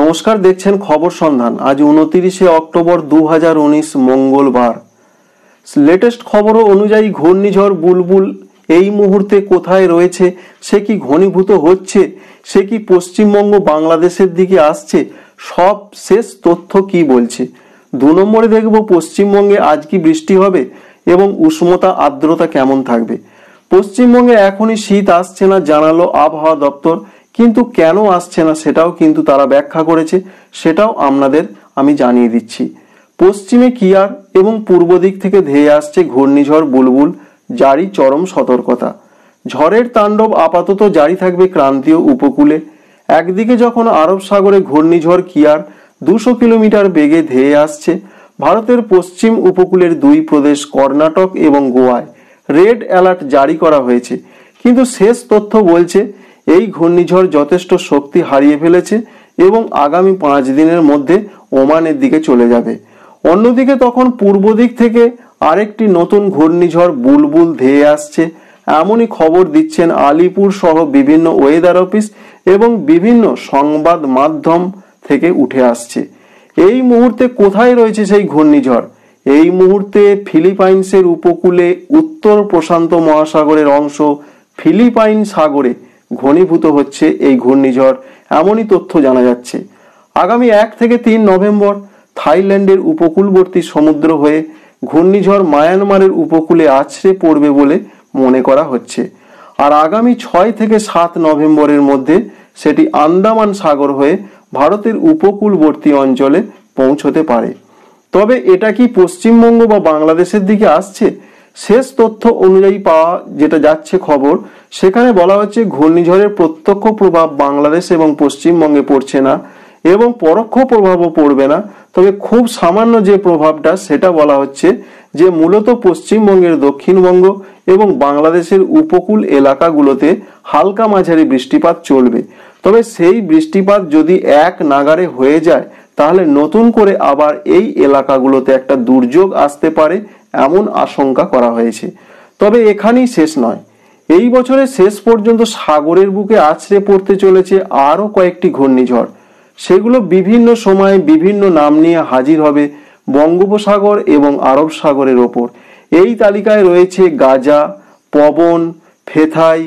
নমস্কার দেখছেন খবর সন্ধান আজ উনতিরিশে অক্টোবর দু মঙ্গলবার লেটেস্ট খবর অনুযায়ী ঘূর্ণিঝড় বুলবুল এই মুহূর্তে কোথায় রয়েছে সে কি ঘনীভূত হচ্ছে সে কি পশ্চিমবঙ্গ বাংলাদেশের দিকে আসছে সব শেষ তথ্য কি বলছে দু নম্বরে দেখব পশ্চিমবঙ্গে আজ কি বৃষ্টি হবে এবং উষ্ণতা আর্দ্রতা কেমন থাকবে পশ্চিমবঙ্গে এখনই শীত আসছে না জানালো আবহাওয়া দপ্তর কিন্তু কেন আসছে না সেটাও কিন্তু তারা ব্যাখ্যা করেছে সেটাও আপনাদের আমি জানিয়ে দিচ্ছি পশ্চিমে কিয়ার এবং পূর্ব দিক থেকে ধেয়ে আসছে ঘূর্ণিঝড় বুলবুল জারি চরম সতর্কতা ঝড়ের তাণ্ডব আপাতত জারি থাকবে ক্রান্তীয় উপকূলে একদিকে যখন আরব সাগরে ঘূর্ণিঝড় কিয়ার দুশো কিলোমিটার বেগে ধেয়ে আসছে ভারতের পশ্চিম উপকূলের দুই প্রদেশ কর্ণাটক এবং গোয়ায় রেড অ্যালার্ট জারি করা হয়েছে কিন্তু শেষ তথ্য বলছে এই ঘূর্ণিঝড় যথেষ্ট শক্তি হারিয়ে ফেলেছে এবং আগামী পাঁচ দিনের মধ্যে ওমানের দিকে চলে যাবে অন্যদিকে তখন পূর্ব দিক থেকে আরেকটি নতুন ঘূর্ণিঝড় বুলবুল ধেয়ে আসছে এমনই খবর দিচ্ছেন আলিপুর সহ বিভিন্ন ওয়েদার অফিস এবং বিভিন্ন সংবাদ মাধ্যম থেকে উঠে আসছে এই মুহূর্তে কোথায় রয়েছে সেই ঘূর্ণিঝড় এই মুহূর্তে ফিলিপাইন্সের উপকূলে উত্তর প্রশান্ত মহাসাগরের অংশ ফিলিপাইন সাগরে ঘনীভূত হচ্ছে এই ঘূর্ণিঝড় এমনই তথ্য জানা যাচ্ছে আগামী এক থেকে তিন নভেম্বর থাইল্যান্ডের উপকূলবর্তী সমুদ্র হয়ে ঘূর্ণিঝড় মায়ানমারের উপকূলে আছড়ে পড়বে বলে মনে করা হচ্ছে আর আগামী ছয় থেকে সাত নভেম্বরের মধ্যে সেটি আন্দামান সাগর হয়ে ভারতের উপকূলবর্তী অঞ্চলে পৌঁছতে পারে তবে এটা কি পশ্চিমবঙ্গ বা বাংলাদেশের দিকে আসছে শেষ তথ্য অনুযায়ী পাওয়া যেটা যাচ্ছে খবর সেখানে বলা হচ্ছে ঘূর্ণিঝড়ের প্রত্যক্ষ প্রভাব বাংলাদেশ এবং পশ্চিমবঙ্গে পড়ছে না এবং পরোক্ষ প্রভাবও পড়বে না তবে খুব সামান্য যে প্রভাবটা সেটা বলা হচ্ছে যে মূলত পশ্চিমবঙ্গের দক্ষিণবঙ্গ এবং বাংলাদেশের উপকূল এলাকাগুলোতে হালকা মাঝারি বৃষ্টিপাত চলবে তবে সেই বৃষ্টিপাত যদি এক নাগারে হয়ে যায় তাহলে নতুন করে আবার এই এলাকাগুলোতে একটা দুর্যোগ আসতে পারে এমন আশঙ্কা করা হয়েছে তবে এখানেই শেষ নয় এই বছরের শেষ পর্যন্ত সাগরের বুকে আছড়ে পড়তে চলেছে আরও কয়েকটি ঘূর্ণিঝড় সেগুলো বিভিন্ন সময়ে বিভিন্ন নাম নিয়ে হাজির হবে বঙ্গোপসাগর এবং আরব সাগরের ওপর এই তালিকায় রয়েছে গাজা পবন ফেথাই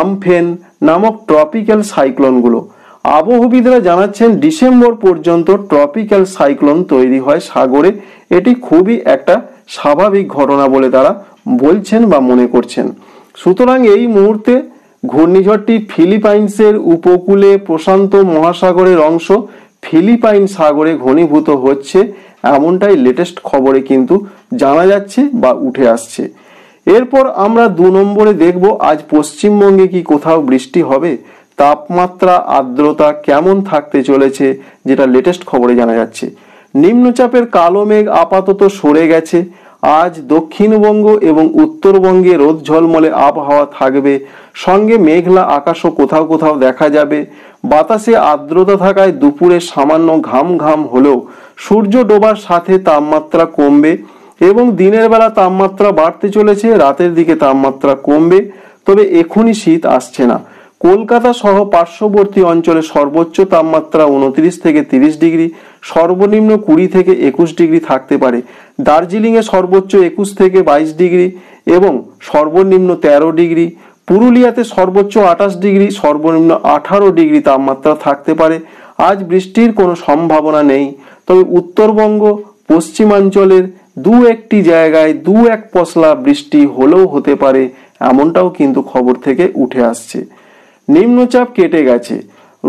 আমফেন নামক ট্রপিক্যাল সাইক্লোনগুলো আবহবিদরা জানাচ্ছেন ডিসেম্বর পর্যন্ত ট্রপিক্যাল সাইক্লোন তৈরি হয় সাগরে এটি খুবই একটা স্বাভাবিক ঘটনা বলে তারা বলছেন বা মনে করছেন সুতরাং এই মুহূর্তে ঘূর্ণিঝড়টি ফিলিপাইন্সের উপকূলে প্রশান্ত মহাসাগরের অংশ ফিলিপাইন সাগরে ঘনীভূত হচ্ছে এমনটাই লেটেস্ট খবরে কিন্তু জানা যাচ্ছে বা উঠে আসছে এরপর আমরা দু নম্বরে দেখব আজ পশ্চিমবঙ্গে কি কোথাও বৃষ্টি হবে তাপমাত্রা আর্দ্রতা কেমন থাকতে চলেছে যেটা লেটেস্ট খবরে জানা যাচ্ছে নিম্নচাপের কালো মেঘ আপাতত সরে গেছে আজ দক্ষিণবঙ্গ এবং উত্তরবঙ্গে রোদ ঝলমলে আবহাওয়া থাকবে সঙ্গে মেঘলা আকাশও কোথাও কোথাও দেখা যাবে বাতাসে আর্দ্রতা থাকায় দুপুরে সামান্য ঘাম ঘাম হলেও সূর্য ডোবার সাথে তাপমাত্রা কমবে এবং দিনের বেলা তাপমাত্রা বাড়তে চলেছে রাতের দিকে তাপমাত্রা কমবে তবে এখনই শীত আসছে না কলকাতা সহ পার্শ্ববর্তী অঞ্চলে সর্বোচ্চ তাপমাত্রা উনত্রিশ থেকে তিরিশ ডিগ্রি সর্বনিম্ন কুড়ি থেকে একুশ ডিগ্রি থাকতে পারে দার্জিলিংয়ে সর্বোচ্চ একুশ থেকে বাইশ ডিগ্রি এবং সর্বনিম্ন তেরো ডিগ্রি পুরুলিয়াতে সর্বোচ্চ আঠাশ ডিগ্রি সর্বনিম্ন আঠারো ডিগ্রি তাপমাত্রা থাকতে পারে আজ বৃষ্টির কোনো সম্ভাবনা নেই তবে উত্তরবঙ্গ পশ্চিমাঞ্চলের দু একটি জায়গায় দু এক পশলা বৃষ্টি হলেও হতে পারে এমনটাও কিন্তু খবর থেকে উঠে আসছে নিম্নচাপ কেটে গেছে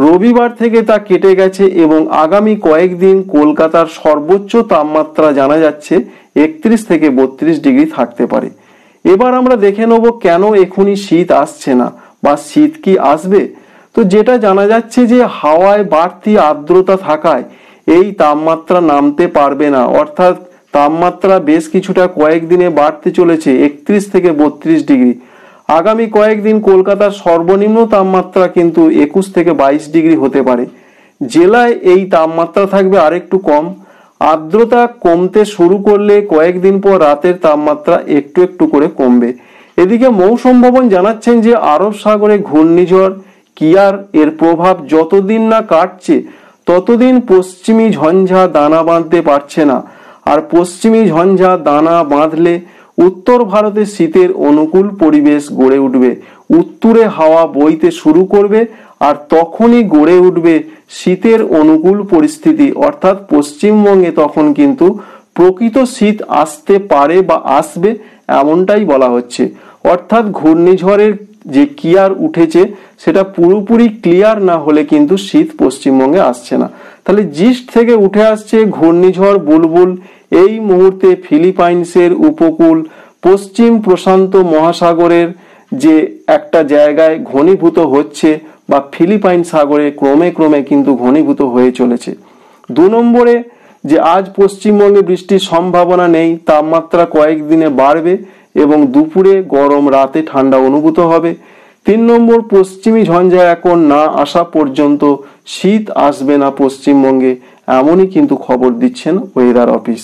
রবিবার থেকে তা কেটে গেছে এবং আগামী কয়েকদিন কলকাতার সর্বোচ্চ তাপমাত্রা জানা যাচ্ছে একত্রিশ থেকে বত্রিশ ডিগ্রি থাকতে পারে এবার আমরা দেখে নেব কেন এখনই শীত আসছে না বা শীত কি আসবে তো যেটা জানা যাচ্ছে যে হাওয়ায় বাড়তি আর্দ্রতা থাকায় এই তাপমাত্রা নামতে পারবে না অর্থাৎ তাপমাত্রা বেশ কিছুটা কয়েকদিনে বাড়তে চলেছে একত্রিশ থেকে বত্রিশ ডিগ্রি আগামী কয়েকদিন কলকাতার সর্বনিম্ন তাপমাত্রা কিন্তু একুশ থেকে বাইশ ডিগ্রি হতে পারে জেলায় এই তাপমাত্রা থাকবে আরেকটু কম আর্দ্রতা কমতে শুরু করলে কয়েকদিন পর রাতের তাপমাত্রা একটু একটু করে কমবে এদিকে মৌসুম ভবন জানাচ্ছেন যে আরব সাগরে ঘূর্ণিঝড় কিয়ার এর প্রভাব যতদিন না কাটছে ততদিন পশ্চিমী ঝঞ্ঝা দানা বাঁধতে পারছে না আর পশ্চিমী ঝঞ্ঝা দানা বাঁধলে উত্তর ভারতে শীতের অনুকূল পরিবেশ গড়ে উঠবে উত্তুরে হাওয়া বইতে শুরু করবে আর তখনই গড়ে উঠবে শীতের অনুকূল পরিস্থিতি অর্থাৎ পশ্চিমবঙ্গে তখন কিন্তু প্রকৃত শীত আসতে পারে বা আসবে এমনটাই বলা হচ্ছে অর্থাৎ ঘূর্ণিঝড়ের যে কিয়ার উঠেছে সেটা পুরোপুরি ক্লিয়ার না হলে কিন্তু শীত পশ্চিমবঙ্গে আসছে না তাহলে জিস্ট থেকে উঠে আসছে ঘূর্ণিঝড় বুলবুল এই মুহূর্তে ফিলিপাইন্সের উপকূল পশ্চিম প্রশান্ত মহাসাগরের যে একটা জায়গায় ঘনীভূত হচ্ছে বা ফিলিপাইন সাগরে ক্রমে ক্রমে কিন্তু ঘনীভূত হয়ে চলেছে দু নম্বরে যে আজ পশ্চিমবঙ্গে বৃষ্টির সম্ভাবনা নেই তাপমাত্রা কয়েকদিনে বাড়বে এবং দুপুরে গরম রাতে ঠান্ডা অনুভূত হবে তিন নম্বর পশ্চিমী ঝঞ্ঝা এখন না আসা পর্যন্ত শীত আসবে না পশ্চিমবঙ্গে এমনই কিন্তু খবর দিচ্ছেন ওয়েদার অফিস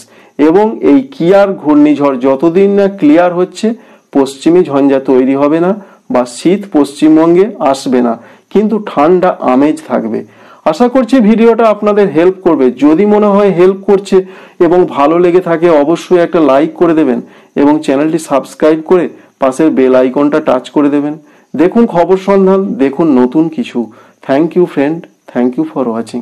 এবং এই কিয়ার ঘূর্ণিঝড় যতদিন না ক্লিয়ার হচ্ছে পশ্চিমী ঝঞ্ঝা তৈরি হবে না বা শীত পশ্চিমবঙ্গে আসবে না কিন্তু ঠান্ডা আমেজ থাকবে আশা করছি ভিডিওটা আপনাদের হেল্প করবে যদি মনে হয় হেল্প করছে এবং ভালো লেগে থাকে অবশ্যই একটা লাইক করে দেবেন এবং চ্যানেলটি সাবস্ক্রাইব করে পাশের বেল আইকনটা টাচ করে দেবেন দেখুন খবর সন্ধান দেখুন নতুন কিছু thank you friend thank you for watching